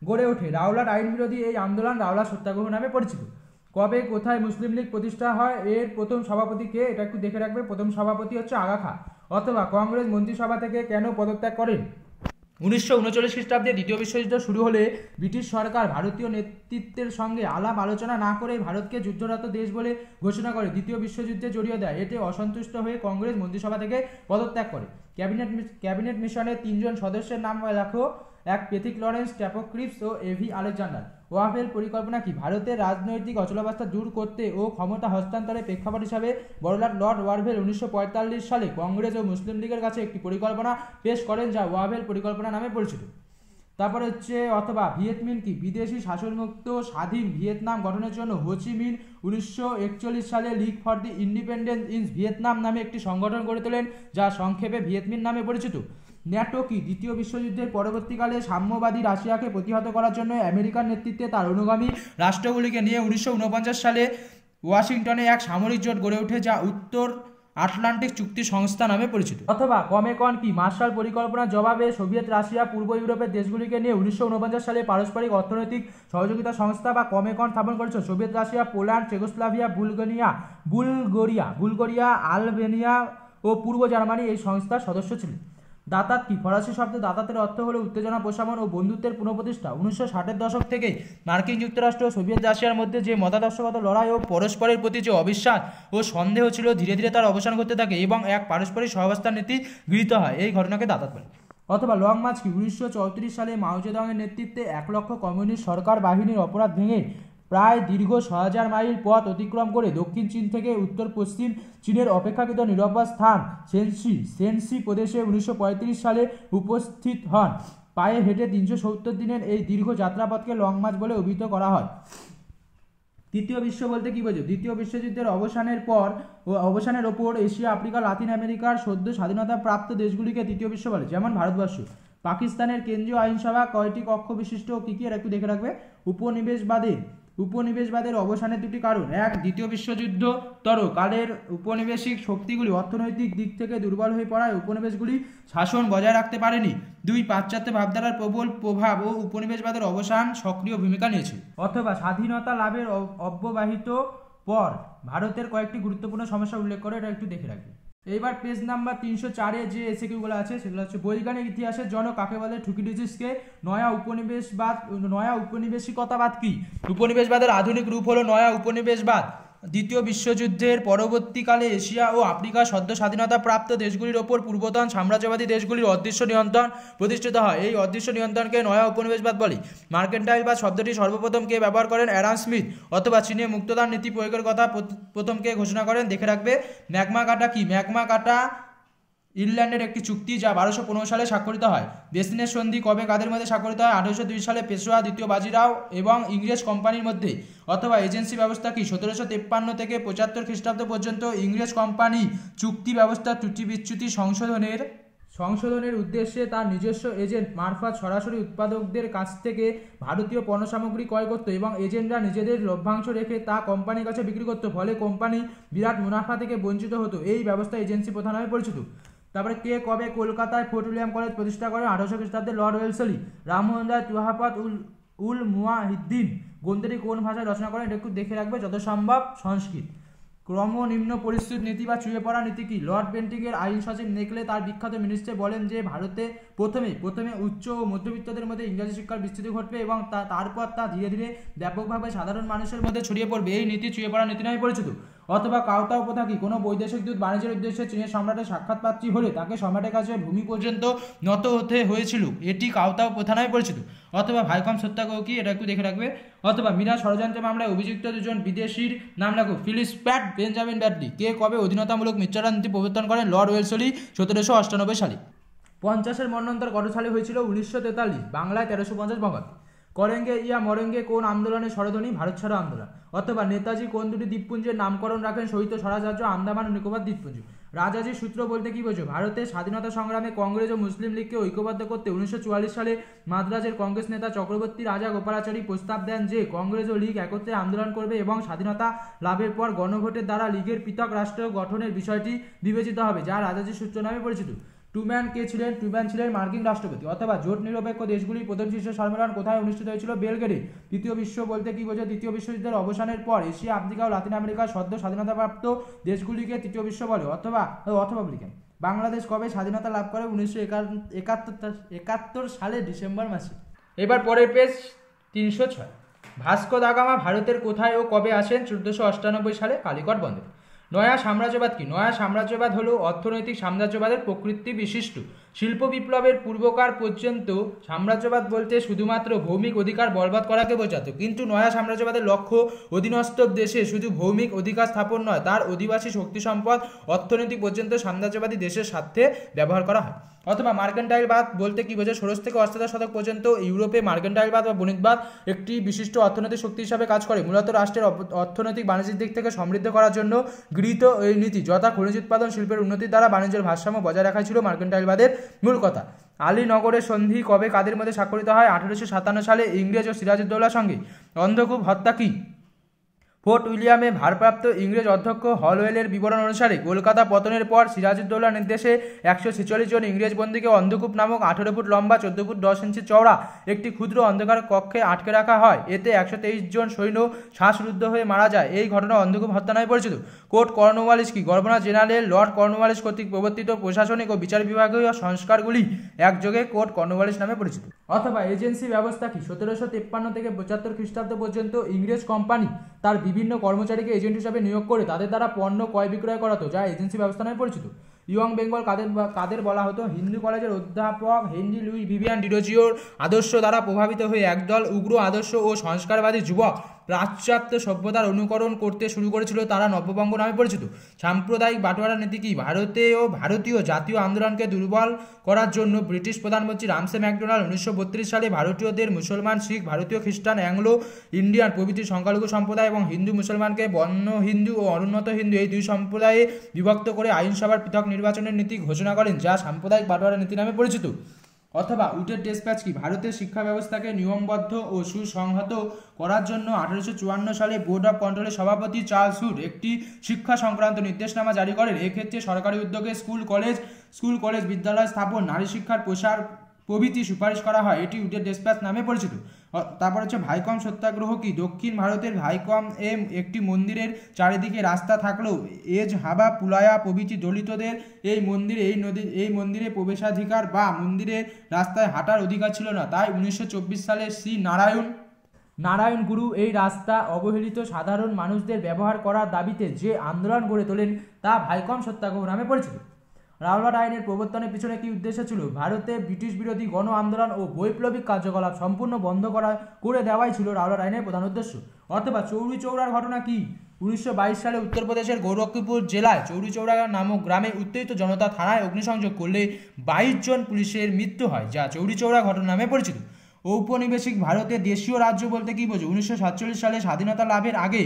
গড়ে ওঠে রাওলাট আইন বিরোধী এই আন্দোলন রাওলাট সত্যাগ্রহ নামে পরিচিত কবে কোথায় মুসলিম লীগ প্রতিষ্ঠা হয় এর প্রথম সভাপতি কে এটা একটু দেখে রাখবে প্রথম সভাপতি হচ্ছে আগাখা অথবা কংগ্রেস মন্ত্রিসভা থেকে কেন পদত্যাগ করেন উনিশশো উনচল্লিশ খ্রিস্টাব্দে দ্বিতীয় বিশ্বযুদ্ধ শুরু হলে ব্রিটিশ সরকার ভারতীয় নেতৃত্বের সঙ্গে আলাপ আলোচনা না করে ভারতকে যুদ্ধরত দেশ বলে ঘোষণা করে দ্বিতীয় বিশ্বযুদ্ধে জড়িয়ে দেয় এতে অসন্তুষ্ট হয়ে কংগ্রেস মন্ত্রিসভা থেকে পদত্যাগ করে ক্যাবিনেট ক্যাবিনেট মিশনের তিনজন সদস্যের নাম লেখো এক পেথিক লরেন্স ট্যাপোক্রিপস ও এভি আলেকজান্ডার ওয়াফের পরিকল্পনা কি ভারতের রাজনৈতিক অচলাবস্থা দূর করতে ও ক্ষমতা হস্তান্তরের প্রেক্ষাপট হিসাবে বড়লাট লর্ড ওয়ারভেল উনিশশো সালে কংগ্রেস ও মুসলিম লীগের কাছে একটি পরিকল্পনা পেশ করেন যা ওয়াভেল পরিকল্পনা নামে পরিচিত তারপরে হচ্ছে অথবা ভিয়েতমিন কি বিদেশি শাসনমুক্ত স্বাধীন ভিয়েতনাম গঠনের জন্য হোচিমিন উনিশশো সালে league for the independence in Vietnam নামে একটি সংগঠন গড়ে তোলেন যা সংক্ষেপে ভিয়েতমিন নামে পরিচিত ন্যাটো কি দ্বিতীয় বিশ্বযুদ্ধের পরবর্তীকালে সাম্যবাদী রাশিয়াকে প্রতিহত করার জন্য আমেরিকার নেতৃত্বে তার অনুগামী রাষ্ট্রগুলিকে নিয়ে উনিশশো সালে ওয়াশিংটনে এক সামরিক জোট গড়ে ওঠে যা উত্তর আটলান্টিক চুক্তি সংস্থা নামে পরিচিত অথবা কন কি মার্শাল পরিকল্পনার জবাবে সোভিয়েত রাশিয়া পূর্ব ইউরোপের দেশগুলিকে নিয়ে উনিশশো সালে পারস্পরিক অর্থনৈতিক সহযোগিতা সংস্থা বা কমেকন স্থাপন করেছে Soviet Russia Poland Czechoslovakia Bulgaria Bulgaria Bulgaria Albania ও পূর্ব জার্মানি এই সংস্থার সদস্য ছিল দাতাত কি ফরাসি শব্দে দাতাতের অর্থ হলো উত্তেজনা প্রশমন ও বন্ধুত্বের পুনঃপ্রতিষ্ঠা উনিশশো ষাটের দশক থেকে মার্কিন যুক্তরাষ্ট্র ও সোভিয়েত রাশিয়ার মধ্যে যে মতাদর্শগত লড়াই ও পরস্পরের প্রতি যে অবিশ্বাস ও সন্দেহ ছিল ধীরে ধীরে তার অবসান করতে থাকে এবং এক পারস্পরিক সহাবস্থান নীতি গৃহীত হয় এই ঘটনাকে দাতাত বলে অথবা লং মার্চ কি উনিশশো সালে মাওজেদংয়ের নেতৃত্বে এক লক্ষ কমিউনিস্ট সরকার বাহিনীর অপরাধ ভেঙে প্রায় দীর্ঘ ছ হাজার মাইল পথ অতিক্রম করে দক্ষিণ চীন থেকে উত্তর পশ্চিম চীনের অপেক্ষাকৃত নিরাপদ স্থান সেন্সি সেন্সি প্রদেশে উনিশশো সালে উপস্থিত হন পায়ে হেঁটে তিনশো সত্তর দিনের এই দীর্ঘ যাত্রাপথকে লং মার্চ বলে অভিহিত করা হয় তৃতীয় বিশ্ব বলতে কী বোঝো দ্বিতীয় বিশ্বযুদ্ধের অবসানের পর অবসানের ওপর এশিয়া আফ্রিকা লাতিন আমেরিকার সদ্য স্বাধীনতা প্রাপ্ত দেশগুলিকে তৃতীয় বিশ্ব বলে যেমন ভারতবর্ষ পাকিস্তানের কেন্দ্রীয় আইনসভা কয়টি কক্ষ বিশিষ্ট কী কী একটু দেখে রাখবে উপনিবেশবাদী উপনিবেশবাদের অবসানের দুটি কারণ এক দ্বিতীয় বিশ্বযুদ্ধ তর কালের উপনিবেশিক শক্তিগুলি অর্থনৈতিক দিক থেকে দুর্বল হয়ে পড়ায় উপনিবেশগুলি শাসন বজায় রাখতে পারেনি দুই পাশ্চাত্য ভাবধারার প্রবল প্রভাব ও উপনিবেশবাদের অবসান সক্রিয় ভূমিকা নিয়েছে অথবা স্বাধীনতা লাভের অব্যবাহিত পর ভারতের কয়েকটি গুরুত্বপূর্ণ সমস্যা উল্লেখ করে এটা একটু দেখে রাখি এইবার পেজ নাম্বার তিনশো চারে যে কিউগুলো আছে সেগুলো হচ্ছে বৈজ্ঞানিক ইতিহাসের জনক কাকে বলে ঠুকি ডিজিসকে নয়া উপনিবেশবাদ নয়া উপনিবেশিকতাবাদ কি উপনিবেশবাদের আধুনিক রূপ হলো নয়া উপনিবেশবাদ দ্বিতীয় বিশ্বযুদ্ধের পরবর্তীকালে এশিয়া ও আফ্রিকার সদ্য স্বাধীনতা প্রাপ্ত দেশগুলির ওপর পূর্বতন সাম্রাজ্যবাদী দেশগুলির অদৃশ্য নিয়ন্ত্রণ প্রতিষ্ঠিত হয় এই অদৃশ্য নিয়ন্ত্রণকে নয়া উপনিবেশবাদ বলে মার্কেন্টাইলবাদ শব্দটি সর্বপ্রথম কে ব্যবহার করেন অ্যারান স্মিথ অথবা চীনে মুক্তদান নীতি প্রয়োগের কথা প্রথমকে ঘোষণা করেন দেখে রাখবে ম্যাকমা কাটা কি ম্যাকমা কাটা ইরল্যান্ডের একটি চুক্তি যা বারোশো পনেরো সালে স্বাক্ষরিত হয় দেসিনের সন্ধি কবে কাদের মধ্যে স্বাক্ষরিত হয় আঠেরোশো দুই সালে পেশোয়া দ্বিতীয় বাজিরাও এবং ইংরেজ কোম্পানির মধ্যে অথবা এজেন্সি ব্যবস্থা কি সতেরোশো তেপ্পান্ন থেকে পঁচাত্তর খ্রিস্টাব্দ পর্যন্ত ইংরেজ কোম্পানি চুক্তি ব্যবস্থা ত্রুটি বিচ্যুতি সংশোধনের সংশোধনের উদ্দেশ্যে তার নিজস্ব এজেন্ট মারফত সরাসরি উৎপাদকদের কাছ থেকে ভারতীয় পণ্য সামগ্রী ক্রয় করত এবং এজেন্টরা নিজেদের লভ্যাংশ রেখে তা কোম্পানির কাছে বিক্রি করত ফলে কোম্পানি বিরাট মুনাফা থেকে বঞ্চিত হতো এই ব্যবস্থা এজেন্সি প্রধান পরিচিত তারপরে কে কবে কলকাতায় ফোর্টুলিয়াম কলেজ প্রতিষ্ঠা করেন আঠারোশো খ্রিস্টাব্দে লর্ড ওয়েলসলি রামমোহন রায় তুহাফাত উল উল মুয়াহিদ্দিন গ্রন্থটি কোন ভাষায় রচনা করেন এটা একটু দেখে রাখবে যত সম্ভব সংস্কৃত ক্রমনিম্ন পরিস্থিতি নীতি বা চুয়ে পড়া নীতি কি লর্ড পেন্টিংয়ের আইন সচিব নেকলে তার বিখ্যাত মিনিস্টার বলেন যে ভারতে প্রথমে প্রথমে উচ্চ ও মধ্যবিত্তদের মধ্যে ইংরাজি শিক্ষার বিস্তৃতি ঘটবে এবং তারপর তা ধীরে ধীরে ব্যাপকভাবে সাধারণ মানুষের মধ্যে ছড়িয়ে পড়বে এই নীতি চুয়ে পড়া নীতি নামে পরিচিত অথবা কোথা কি কোনো বৈদেশিক দূত বাণিজ্যের উদ্দেশ্যে চীনের সম্রাটের সাক্ষাৎ পাত্রী হলে তাকে সম্রাটের কাছে ভূমি পর্যন্ত নত হতে হয়েছিল এটি কাউতাও প্রথা নয় পরিচিত অথবা ভাইকম সত্যাগ্রহ কি এটা একটু দেখে রাখবে অথবা মীরা ষড়যন্ত্র মামলায় অভিযুক্ত দুজন বিদেশির নাম রাখো ফিলিস প্যাট বেঞ্জামিন ব্যাডলি কে কবে অধীনতামূলক মিত্ররাজনীতি প্রবর্তন করেন লর্ড ওয়েলসলি সতেরোশো অষ্টানব্বই সালে পঞ্চাশের মন্নন্তর কত সালে হয়েছিল উনিশশো তেতাল্লিশ বাংলায় তেরোশো পঞ্চাশ বঙ্গাব্দ করেঙ্গে ইয়া মরেঙ্গে কোন আন্দোলনের সরধনী ভারত ছাড়ো আন্দোলন অথবা নেতাজি কোন দুটি দ্বীপপুঞ্জের নামকরণ রাখেন শহীদ স্বরাজ্য আন্দামান ও নিকোবর দ্বীপপুঞ্জ রাজাজির সূত্র বলতে কি বোঝো ভারতের স্বাধীনতা সংগ্রামে কংগ্রেস ও মুসলিম লীগকে ঐক্যবদ্ধ করতে উনিশশো সালে মাদ্রাজের কংগ্রেস নেতা চক্রবর্তী রাজা গোপালাচারী প্রস্তাব দেন যে কংগ্রেস ও লীগ একত্রে আন্দোলন করবে এবং স্বাধীনতা লাভের পর গণভোটের দ্বারা লীগের পৃথক রাষ্ট্র গঠনের বিষয়টি বিবেচিত হবে যা রাজাজির সূত্র নামে পরিচিত টুম্যান কে ছিলেন টুম্যান ছিলেন মার্কিন রাষ্ট্রপতি অথবা জোট নিরপেক্ষ দেশগুলির প্রথম শীর্ষ সম্মেলন কোথায় অনুষ্ঠিত হয়েছিল বেলগেরি তৃতীয় বিশ্ব বলতে কি বোঝে তৃতীয় বিশ্বযুদ্ধের অবসানের পর এশিয়া আফ্রিকা ও লাতিন আমেরিকার সদ্য স্বাধীনতাপ্রাপ্ত দেশগুলিকে তৃতীয় বিশ্ব বলে অথবা অথবা বলিকেন বাংলাদেশ কবে স্বাধীনতা লাভ করে উনিশশো একাত্তর সালের ডিসেম্বর মাসে এবার পরের পেজ তিনশো ছয় ভাস্কো দাগামা ভারতের কোথায় ও কবে আসেন চোদ্দোশো অষ্টানব্বই সালে কালিকট বন্দরে নয়া সাম্রাজ্যবাদ কি নয়া সাম্রাজ্যবাদ হলো অর্থনৈতিক সাম্রাজ্যবাদের প্রকৃতি বিশিষ্ট শিল্প বিপ্লবের পূর্বকার পর্যন্ত সাম্রাজ্যবাদ বলতে শুধুমাত্র ভৌমিক অধিকার বরবাদ করাকে বোঝাত কিন্তু নয়া সাম্রাজ্যবাদের লক্ষ্য অধীনস্থ দেশে শুধু ভৌমিক অধিকার স্থাপন নয় তার অধিবাসী শক্তি সম্পদ অর্থনীতি পর্যন্ত সাম্রাজ্যবাদী দেশের স্বার্থে ব্যবহার করা হয় অথবা মার্কেন্টাইলবাদ বলতে কি বোঝায় ষোলশ থেকে অষ্টাদশ শতক পর্যন্ত ইউরোপে মার্কেন্টাইলবাদ বা বণিকবাদ একটি বিশিষ্ট অর্থনৈতিক শক্তি হিসাবে কাজ করে মূলত রাষ্ট্রের অর্থনৈতিক বাণিজ্যিক দিক থেকে সমৃদ্ধ করার জন্য গৃহীত এই নীতি যথা খনিজ উৎপাদন শিল্পের উন্নতির দ্বারা বাণিজ্যের ভারসাম্য বজায় রাখা ছিল মার্কেন্টাইলবাদের মূল কথা আলীনগরের সন্ধি কবে কাদের মধ্যে স্বাক্ষরিত হয় আঠেরোশো সাতান্ন সালে ইংরেজ ও সিরাজউদ্দৌলার সঙ্গে অন্ধকূপ হত্যা কী ফোর্ট উইলিয়ামে ভারপ্রাপ্ত ইংরেজ অধ্যক্ষ হলওয়েলের বিবরণ অনুসারে কলকাতা পতনের পর সিরাজউদ্দৌলার নির্দেশে একশো ছেচল্লিশ জন ইংরেজ বন্দীকে অন্ধকূপ নামক আঠেরো ফুট লম্বা চোদ্দ ফুট দশ ইঞ্চি চওড়া একটি ক্ষুদ্র অন্ধকার কক্ষে আটকে রাখা হয় এতে একশো তেইশ জন সৈন্য শ্বাসরুদ্ধ হয়ে মারা যায় এই ঘটনা অন্ধকূপ হত্যা নামে পরিচিত কোর্ট কর্নওয়ালিস কি গভর্নর জেনারেল লর্ড কর্নওয়ালিস কর্তৃক প্রবর্তিত প্রশাসনিক ও বিচার বিভাগীয় সংস্কারগুলি একযোগে কোর্ট কর্নওয়ালিস নামে পরিচিত অথবা এজেন্সি ব্যবস্থা কি সতেরোশো তিপ্পান্ন থেকে পঁচাত্তর খ্রিস্টাব্দ পর্যন্ত ইংরেজ কোম্পানি তার বিভিন্ন বিভিন্ন কর্মচারীকে এজেন্ট হিসাবে নিয়োগ করে তাদের দ্বারা পণ্য ক্রয় বিক্রয় করাতো যা এজেন্সি ব্যবস্থা নামে পরিচিত ইয়ং বেঙ্গল কাদের কাদের বলা হতো হিন্দু কলেজের অধ্যাপক হেনরি লুই ভিভিয়ান ডিরোজিওর আদর্শ দ্বারা প্রভাবিত হয়ে একদল উগ্র আদর্শ ও সংস্কারবাদী যুবক পাশ্চাত্য সভ্যতার অনুকরণ করতে শুরু করেছিল তারা নব্যবঙ্গ নামে পরিচিত সাম্প্রদায়িক বাটোয়ারা নীতি কি ভারতে ও ভারতীয় জাতীয় আন্দোলনকে দুর্বল করার জন্য ব্রিটিশ প্রধানমন্ত্রী রামসে ম্যাকডোনাল্ড উনিশশো সালে ভারতীয়দের মুসলমান শিখ ভারতীয় খ্রিস্টান অ্যাংলো ইন্ডিয়ান প্রভৃতি সংখ্যালঘু সম্প্রদায় এবং হিন্দু মুসলমানকে বন্য হিন্দু ও অনুন্নত হিন্দু এই দুই সম্প্রদায়ে বিভক্ত করে আইনসভার পৃথক নির্বাচনের নীতি ঘোষণা করেন যা সাম্প্রদায়িক বাটোয়ারা নীতি নামে পরিচিত অথবা উটের ডেসপ্যাচ কি ভারতের শিক্ষা ব্যবস্থাকে নিয়মবদ্ধ ও সুসংহত করার জন্য আঠারোশো সালে বোর্ড অফ কন্ট্রোলের সভাপতি চার্লস হুড একটি শিক্ষা সংক্রান্ত নির্দেশনামা জারি করেন এক্ষেত্রে সরকারি উদ্যোগে স্কুল কলেজ স্কুল কলেজ বিদ্যালয় স্থাপন নারী শিক্ষার প্রসার প্রভৃতি সুপারিশ করা হয় এটি উটের ডেসপ্যাচ নামে পরিচিত তারপর হচ্ছে ভাইকম সত্যাগ্রহ কি দক্ষিণ ভারতের ভাইকম এ একটি মন্দিরের চারিদিকে রাস্তা থাকলেও এজ হাবা পুলায়া প্রভৃতি দলিতদের এই মন্দিরে এই নদী এই মন্দিরে প্রবেশাধিকার বা মন্দিরের রাস্তায় হাঁটার অধিকার ছিল না তাই উনিশশো সালে শ্রী নারায়ণ নারায়ণ গুরু এই রাস্তা অবহেলিত সাধারণ মানুষদের ব্যবহার করার দাবিতে যে আন্দোলন গড়ে তোলেন তা ভাইকম সত্যাগ্রহ নামে পরিচিত রাওলাট আইনের প্রবর্তনের পিছনে কি উদ্দেশ্য ছিল ভারতে ব্রিটিশ বিরোধী গণ আন্দোলন ও বৈপ্লবিক কার্যকলাপ সম্পূর্ণ বন্ধ করা করে দেওয়াই ছিল রাওলাট আইনের প্রধান উদ্দেশ্য অথবা চৌরি চৌড়ার ঘটনা কি উনিশশো সালে উত্তরপ্রদেশের গৌরক্ষীপুর জেলায় চৌরি চৌড়া নামক গ্রামে উত্তেজিত জনতা থানায় অগ্নিসংযোগ করলে বাইশ জন পুলিশের মৃত্যু হয় যা চৌরি চৌড়া ঘটনা নামে পরিচিত ঔপনিবেশিক ভারতে দেশীয় রাজ্য বলতে কি বোঝো উনিশশো সালে স্বাধীনতা লাভের আগে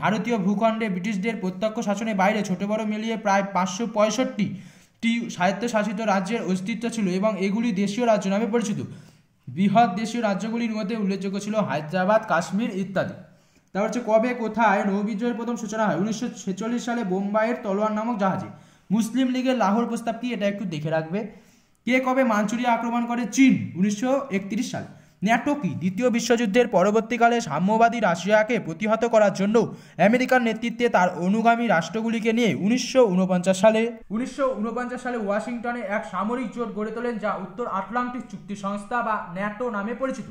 ভারতীয় ভূখণ্ডে ব্রিটিশদের প্রত্যক্ষ শাসনের বাইরে ছোট বড় মিলিয়ে প্রায় পাঁচশো পঁয়ষট্টি টি স্বায়ত্তশাসিত রাজ্যের অস্তিত্ব ছিল এবং এগুলি দেশীয় রাজ্য নামে পরিচিত বৃহৎ দেশীয় রাজ্যগুলির মধ্যে উল্লেখযোগ্য ছিল হায়দ্রাবাদ কাশ্মীর ইত্যাদি তারপর হচ্ছে কবে কোথায় নৌবিজয়ের প্রথম সূচনা হয় উনিশশো সালে বোম্বাইয়ের তলোয়ার নামক জাহাজে মুসলিম লীগের লাহোর প্রস্তাব কি এটা একটু দেখে রাখবে কে কবে মাঞ্চুরিয়া আক্রমণ করে চীন উনিশশো সালে ন্যাটো কি দ্বিতীয় বিশ্বযুদ্ধের পরবর্তীকালে সাম্যবাদী রাশিয়াকে প্রতিহত করার জন্য আমেরিকার নেতৃত্বে তার অনুগামী রাষ্ট্রগুলিকে নিয়ে উনিশশো সালে উনিশশো সালে ওয়াশিংটনে এক সামরিক জোট গড়ে তোলেন যা উত্তর আটলান্টিক চুক্তি সংস্থা বা ন্যাটো নামে পরিচিত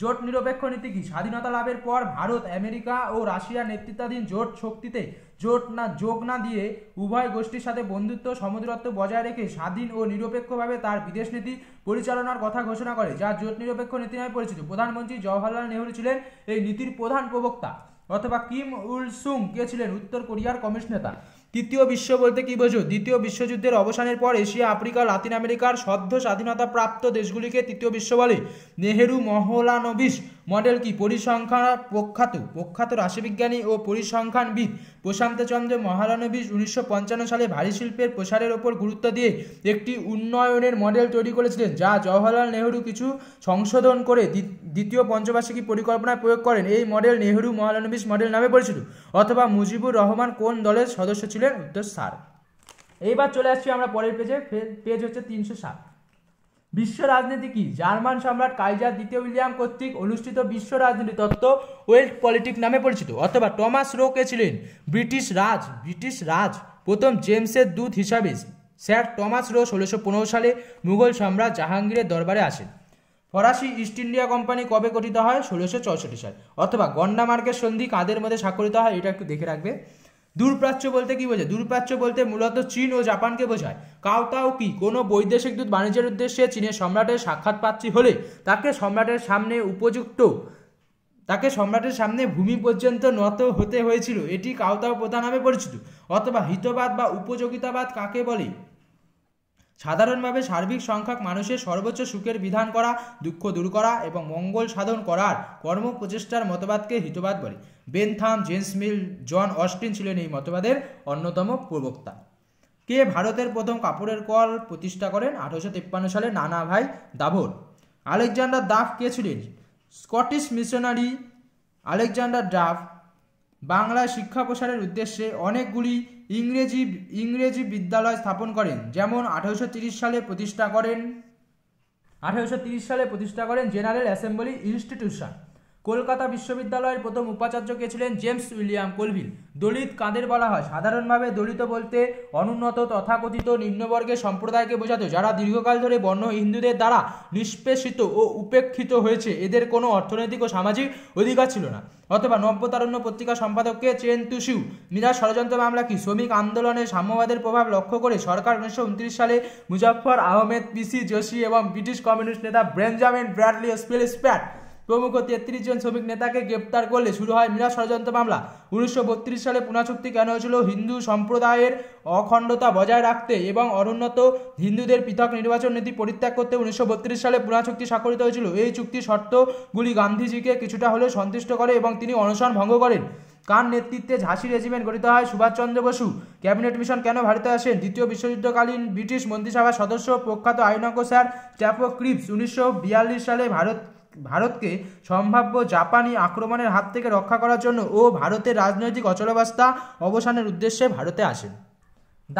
জোট নিরপেক্ষ নীতি কি স্বাধীনতা লাভের পর ভারত আমেরিকা ও রাশিয়া নেতৃত্বাধীন জোট শক্তিতে জোট না যোগ না দিয়ে উভয় গোষ্ঠীর সাথে বন্ধুত্ব সমুদ্রত্ব বজায় রেখে স্বাধীন ও নিরপেক্ষভাবে তার বিদেশ নীতি পরিচালনার কথা ঘোষণা করে যা জোট নিরপেক্ষ নীতি নামে পরিচিত প্রধানমন্ত্রী জওহরলাল নেহরু ছিলেন এই নীতির প্রধান প্রবক্তা অথবা কিম উল সুং কে ছিলেন উত্তর কোরিয়ার কমিশনেতা তৃতীয় বিশ্ব বলতে কী বোঝো দ্বিতীয় বিশ্বযুদ্ধের অবসানের পর এশিয়া আফ্রিকা লাতিন আমেরিকার সদ্য স্বাধীনতা প্রাপ্ত দেশগুলিকে তৃতীয় বিশ্ব বলে নেহেরু মহলানবিশ মডেল কি পরিসংখ্যান প্রখ্যাত প্রখ্যাত রাশিবিজ্ঞানী ও পরিসংখ্যানবিদ প্রশান্তচন্দ্র মহারানবিশ উনিশশো সালে ভারী শিল্পের প্রসারের ওপর গুরুত্ব দিয়ে একটি উন্নয়নের মডেল তৈরি করেছিলেন যা জওহরলাল নেহরু কিছু সংশোধন করে দ্বিতীয় পঞ্চবার্ষিকী পরিকল্পনায় প্রয়োগ করেন এই মডেল নেহরু মহারানবিশ মডেল নামে পরিচিত অথবা মুজিবুর রহমান কোন দলের সদস্য ছিলেন উত্তর সার এইবার চলে আসছি আমরা পরের পেজে পেজ হচ্ছে তিনশো সাত বিশ্ব রাজনীতি কি জার্মান সম্রাট কাইজার দ্বিতীয় উইলিয়াম কর্তৃক অনুষ্ঠিত বিশ্ব রাজনীতি তত্ত্ব ওয়েল্ড পলিটিক নামে পরিচিত অথবা টমাস রোকে ছিলেন ব্রিটিশ রাজ ব্রিটিশ রাজ প্রথম জেমসের দূত হিসাবে স্যার টমাস রো ষোলোশো পনেরো সালে মুঘল সম্রাট জাহাঙ্গীরের দরবারে আসেন ফরাসি ইস্ট ইন্ডিয়া কোম্পানি কবে গঠিত হয় ষোলোশো চৌষট্টি সাল অথবা গন্ডামার্কের সন্ধি কাদের মধ্যে স্বাক্ষরিত হয় এটা একটু দেখে রাখবে দূরপ্রাচ্য বলতে কি বোঝায় দূরপ্রাচ্য বলতে মূলত চীন ও জাপানকে বোঝায় কাউতাও কি কোনো বৈদেশিক দূত বাণিজ্যের উদ্দেশ্যে চীনের সম্রাটের সাক্ষাৎ পাচ্ছি হলে তাকে সম্রাটের সামনে উপযুক্ত তাকে সম্রাটের সামনে ভূমি পর্যন্ত নত হতে হয়েছিল এটি কাউতাও প্রথা নামে পরিচিত অথবা হিতবাদ বা উপযোগিতাবাদ কাকে বলে সাধারণভাবে সার্বিক সংখ্যক মানুষের সর্বোচ্চ সুখের বিধান করা দুঃখ দূর করা এবং মঙ্গল সাধন করার কর্মপ্রচেষ্টার মতবাদকে হিতবাদ বলে Bentham James Mill John Austin ছিলেন এই মতবাদের অন্যতম প্রবক্তা কে ভারতের প্রথম কাপড়ের কল প্রতিষ্ঠা করেন আঠারোশো তিপ্পান্ন সালে নানা ভাই দাভোর আলেকজান্ডার দাফ কে ছিলেন Scottish missionary Alexander Duff Bangla শিক্ষা প্রসারের উদ্দেশ্যে অনেকগুলি ইংরেজি ইংরেজি বিদ্যালয় স্থাপন করেন যেমন আঠারোশো সালে প্রতিষ্ঠা করেন আঠারোশো সালে প্রতিষ্ঠা করেন জেনারেল অ্যাসেম্বলি ইনস্টিটিউশন কলকাতা বিশ্ববিদ্যালয়ের প্রথম উপাচার্য কে ছিলেন জেমস উইলিয়াম কলভিল দলিত কাদের বলা হয় সাধারণভাবে দলিত বলতে অনুন্নত তথাকথিত নিম্নবর্গের সম্প্রদায়কে বোঝাতো যারা দীর্ঘকাল ধরে বর্ণ হিন্দুদের দ্বারা নিষ্পেষিত ও উপেক্ষিত হয়েছে এদের কোনো অর্থনৈতিক ও সামাজিক অধিকার ছিল না অথবা নব্যতারণ্য পত্রিকা সম্পাদককে চেন তুসিউ মিরাজ ষড়যন্ত্র মামলা কি শ্রমিক আন্দোলনে সাম্যবাদের প্রভাব লক্ষ্য করে সরকার উনিশশো উনত্রিশ সালে মুজাফর আহমেদ পিসি জোশী এবং ব্রিটিশ কমিউনিস্ট নেতা ব্রেঞ্জামিন ব্র্যাডলি স্পিল স্প্যাট প্রমুখ তেত্রিশ জন শ্রমিক নেতাকে গ্রেপ্তার করলে শুরু হয় মীরা ষড়যন্ত্র মামলা উনিশশো সালে চুক্তি কেন হয়েছিল হিন্দু সম্প্রদায়ের অখণ্ডতা বজায় রাখতে এবং অনুন্নত হিন্দুদের পৃথক নির্বাচন নীতি পরিত্যাগ করতে উনিশশো সালে পুনা চুক্তি স্বাক্ষরিত হয়েছিল এই চুক্তির শর্তগুলি গান্ধীজিকে কিছুটা হলেও সন্তুষ্ট করে এবং তিনি অনশন ভঙ্গ করেন কার নেতৃত্বে ঝাঁসি রেজিমেন্ট গঠিত হয় সুভাষচন্দ্র বসু ক্যাবিনেট মিশন কেন ভারতে আসেন দ্বিতীয় বিশ্বযুদ্ধকালীন ব্রিটিশ মন্ত্রিসভার সদস্য প্রখ্যাত আইনজ্ঞ স্যার চ্যাপো ক্রিপস উনিশশো সালে ভারত ভারতকে সম্ভাব্য জাপানি আক্রমণের হাত থেকে রক্ষা করার জন্য ও ভারতের রাজনৈতিক অচলাবস্থা অবসানের উদ্দেশ্যে ভারতে আসেন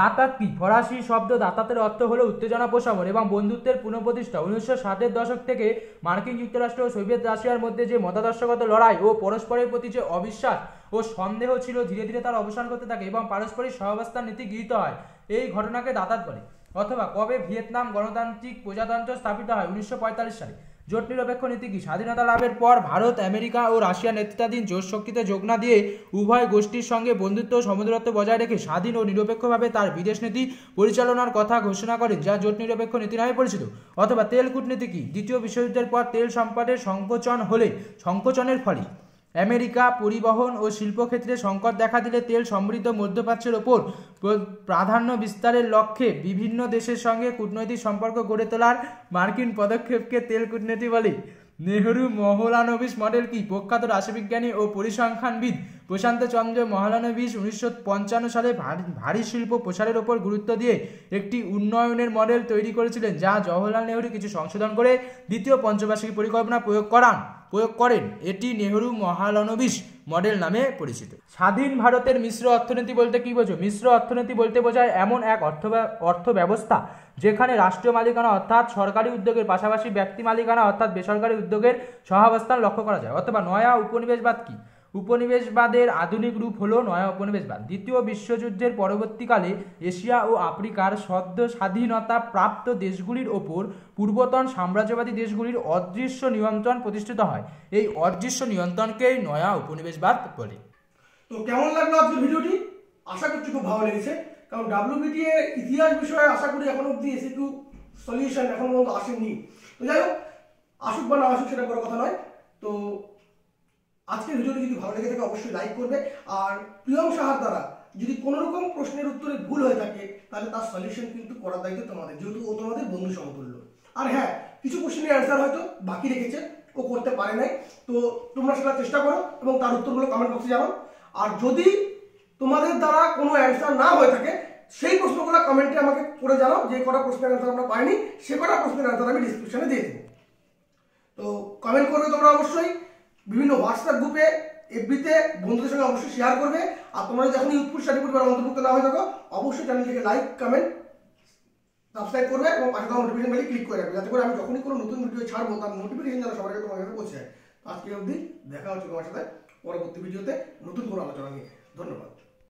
দাতাত কি ফরাসি শব্দ দাতাতের অর্থ হলো উত্তেজনা প্রশমন এবং বন্ধুত্বের পুনঃপ্রতিষ্ঠা উনিশশো ষাটের দশক থেকে মার্কিন যুক্তরাষ্ট্র ও সোভিয়েত রাশিয়ার মধ্যে যে মতাদর্শগত লড়াই ও পরস্পরের প্রতি যে অবিশ্বাস ও সন্দেহ ছিল ধীরে ধীরে তার অবসান করতে থাকে এবং পারস্পরিক সহাবস্থার নীতি গৃহীত হয় এই ঘটনাকে দাতাত বলে অথবা কবে ভিয়েতনাম গণতান্ত্রিক প্রজাতন্ত্র স্থাপিত হয় উনিশশো সালে জোট নিরপেক্ষ নীতি কি স্বাধীনতা লাভের পর ভারত আমেরিকা ও রাশিয়া নেতৃত্বাধীন জোট শক্তিতে যোগ না দিয়ে উভয় গোষ্ঠীর সঙ্গে বন্ধুত্ব ও সমুদ্রত্ব বজায় রেখে স্বাধীন ও নিরপেক্ষভাবে তার বিদেশ নীতি পরিচালনার কথা ঘোষণা করেন যা জোট নিরপেক্ষ নীতি নামে পরিচিত অথবা তেল কূটনীতি কি দ্বিতীয় বিশ্বযুদ্ধের পর তেল সম্পদের সংকোচন হলে সংকোচনের ফলে আমেরিকা পরিবহন ও শিল্পক্ষেত্রে সংকট দেখা দিলে তেল সমৃদ্ধ মধ্যপ্রাচ্যের ওপর প্রাধান্য বিস্তারের লক্ষ্যে বিভিন্ন দেশের সঙ্গে কূটনৈতিক সম্পর্ক গড়ে তোলার মার্কিন পদক্ষেপকে তেল কূটনীতি বলে নেহরু মহলানবিশ মডেল কি প্রখ্যাত রাষ্ট্রবিজ্ঞানী ও পরিসংখ্যানবিদ প্রশান্ত চন্দ্র মহলানবিশ উনিশশো পঞ্চান্ন সালে ভারী শিল্প প্রসারের ওপর গুরুত্ব দিয়ে একটি উন্নয়নের মডেল তৈরি করেছিলেন যা জওহরলাল নেহরু কিছু সংশোধন করে দ্বিতীয় পঞ্চবার্ষিকী পরিকল্পনা প্রয়োগ করান প্রয়োগ করেন এটি নেহরু মহালনবিশ মডেল নামে পরিচিত স্বাধীন ভারতের মিশ্র অর্থনীতি বলতে কী বোঝো মিশ্র অর্থনীতি বলতে বোঝায় এমন এক অর্থ অর্থ ব্যবস্থা যেখানে রাষ্ট্রীয় মালিকানা অর্থাৎ সরকারি উদ্যোগের পাশাপাশি ব্যক্তি মালিকানা অর্থাৎ বেসরকারি উদ্যোগের সহাবস্থান লক্ষ্য করা যায় অথবা নয়া উপনিবেশবাদ কী উপনিবেশবাদের আধুনিক রূপ হলো নয়া উপনিবেশবাদ দ্বিতীয় বিশ্বযুদ্ধের পরবর্তীকালে এশিয়া ও আফ্রিকার সদ্য স্বাধীনতা প্রাপ্ত দেশগুলির ওপর পূর্বতন সাম্রাজ্যবাদী দেশগুলির অদৃশ্য নিয়ন্ত্রণ প্রতিষ্ঠিত হয় এই অদৃশ্য নিয়ন্ত্রণকেই নয়া উপনিবেশবাদ বলে তো কেমন লাগলো আজকের ভিডিওটি আশা করছি খুব ভালো লেগেছে কারণ ডাব্লিউবিটিএ ইতিহাস বিষয়ে আশা করি এখন অব্দি এসে টু সলিউশন এখন পর্যন্ত আসেনি তো যাই হোক আসুক বা না আসুক সেটা বড় কথা নয় তো আজকের ভিডিওটি যদি ভালো লেগে থাকে অবশ্যই লাইক করবে আর প্রিয়ম সাহার দ্বারা যদি কোনো রকম প্রশ্নের উত্তরে ভুল হয়ে থাকে তাহলে তার সলিউশন কিন্তু করার দায়িত্ব তোমাদের যেহেতু ও তোমাদের বন্ধু সমতুল্য আর হ্যাঁ কিছু কোশ্চেনের অ্যান্সার হয়তো বাকি রেখেছে ও করতে পারে নাই তো তোমরা সেটা চেষ্টা করো এবং তার উত্তরগুলো কমেন্ট বক্সে জানো আর যদি তোমাদের দ্বারা কোনো অ্যান্সার না হয়ে থাকে সেই প্রশ্নগুলো কমেন্টে আমাকে করে জানাও যে কটা প্রশ্নের অ্যান্সার আমরা পাইনি সে কটা প্রশ্নের অ্যান্সার আমি ডিসক্রিপশানে দিয়ে দেবো তো কমেন্ট করবে তোমরা অবশ্যই বিভিন্ন হোয়াটসঅ্যাপ গ্রুপে এফবিতে বন্ধুদের সঙ্গে অবশ্যই শেয়ার করবে আর তোমরা যখন ইউথফুল স্টাডি পরিবার অন্তর্ভুক্ত না হয়ে থাকো অবশ্যই চ্যানেলটিকে লাইক কমেন্ট সাবস্ক্রাইব করবে এবং পাশে তোমার নোটিফিকেশন বেলে ক্লিক করে রাখবে যাতে করে আমি যখনই কোনো নতুন ভিডিও ছাড়বো তার নোটিফিকেশন যেন সবার তোমার কাছে পৌঁছে যায় আজকে অবধি দেখা হচ্ছে তোমার সাথে পরবর্তী ভিডিওতে নতুন কোনো আলোচনা নিয়ে ধন্যবাদ